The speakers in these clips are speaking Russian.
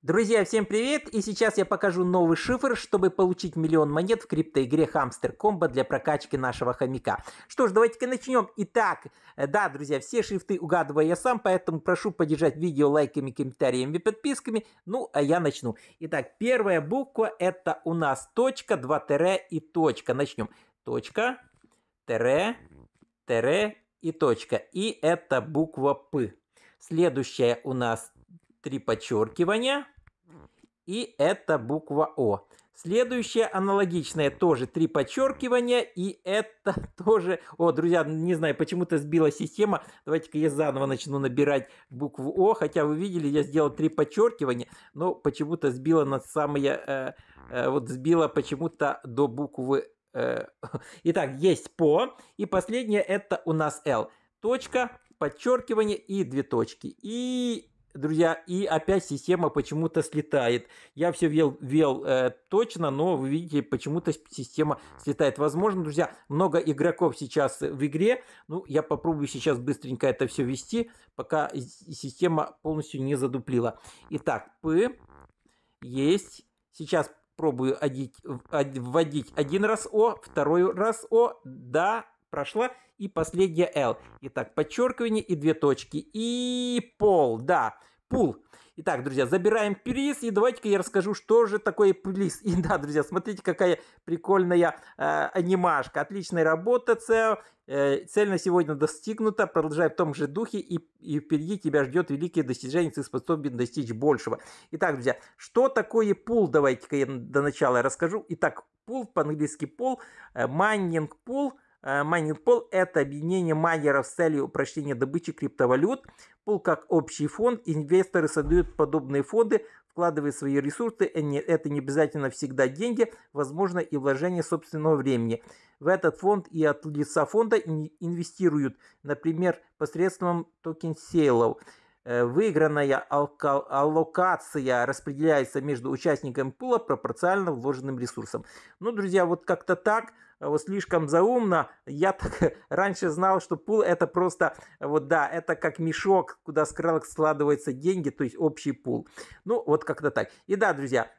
Друзья, всем привет! И сейчас я покажу новый шифр, чтобы получить миллион монет в криптоигре Хамстер Комбо для прокачки нашего хомяка. Что ж, давайте-ка начнем. Итак, э, да, друзья, все шрифты угадываю я сам, поэтому прошу поддержать видео лайками, комментариями, подписками. Ну, а я начну. Итак, первая буква это у нас точка, два тире и точка. Начнем. Точка, тире, тире и точка. И это буква П. Следующая у нас три подчеркивания, и это буква О. Следующее аналогичное, тоже три подчеркивания, и это тоже... О, друзья, не знаю, почему-то сбила система. Давайте-ка я заново начну набирать букву О, хотя вы видели, я сделал три подчеркивания, но почему-то сбила на самое, Э, э, вот сбила почему-то до буквы... Э. Итак, есть по, и последнее это у нас Л. Точка, подчеркивание и две точки. И друзья, и опять система почему-то слетает. Я все вел, вел э, точно, но вы видите, почему-то система слетает. Возможно, друзья, много игроков сейчас в игре. Ну, я попробую сейчас быстренько это все вести, пока система полностью не задуплила. Итак, П есть. Сейчас пробую одеть, вводить один раз О, второй раз О, да, прошла. И последняя L. Итак, подчеркивание и две точки. И пол, да, пул. Итак, друзья, забираем приз, и давайте-ка я расскажу, что же такое приз. И да, друзья, смотрите, какая прикольная э, анимашка. Отличная работа, Цео. Э, цель на сегодня достигнута, продолжай в том же духе, и, и впереди тебя ждет великие достижения, ты способен достичь большего. Итак, друзья, что такое пул, давайте-ка я до начала расскажу. Итак, пул, по-английски пол, э, майнинг пул – а, майнинг пул – это объединение майнеров с целью упрощения добычи криптовалют. Пул как общий фонд. Инвесторы создают подобные фонды, вкладывая свои ресурсы. Это не обязательно всегда деньги, возможно и вложение собственного времени. В этот фонд и от лица фонда инвестируют, например, посредством токен-сейлов. Э, выигранная аллокация распределяется между участниками пула пропорционально вложенным ресурсам. Ну, друзья, вот как-то так, вот слишком заумно. Я так раньше знал, что пул это просто, вот да, это как мешок, куда складываются деньги, то есть общий пул. Ну, вот как-то так. И да, друзья,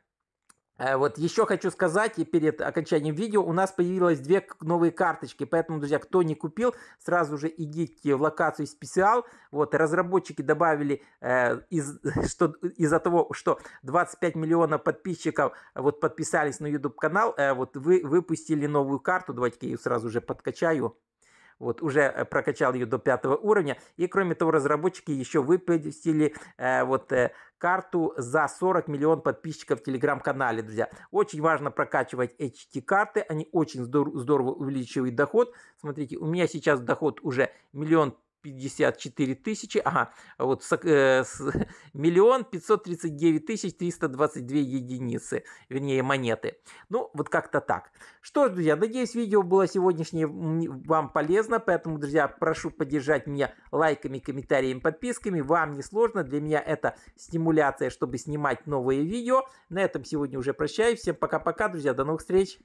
Э, вот еще хочу сказать, и перед окончанием видео у нас появилось две новые карточки, поэтому, друзья, кто не купил, сразу же идите в локацию специал. Вот разработчики добавили э, из, что из-за того, что 25 миллионов подписчиков э, вот подписались на YouTube канал, э, вот вы выпустили новую карту. Давайте я ее сразу же подкачаю вот, уже э, прокачал ее до пятого уровня. И кроме того, разработчики еще выпустили э, вот э, карту за 40 миллион подписчиков в телеграм-канале, друзья. Очень важно прокачивать эти карты, они очень здорово увеличивают доход. Смотрите, у меня сейчас доход уже миллион 54 тысячи, ага, вот э, миллион пятьсот тридцать девять тысяч триста двадцать две единицы, вернее монеты. Ну, вот как-то так. Что ж, друзья, надеюсь, видео было сегодняшнее вам полезно, поэтому, друзья, прошу поддержать меня лайками, комментариями, подписками. Вам не сложно, для меня это стимуляция, чтобы снимать новые видео. На этом сегодня уже прощаюсь. Всем пока-пока, друзья, до новых встреч!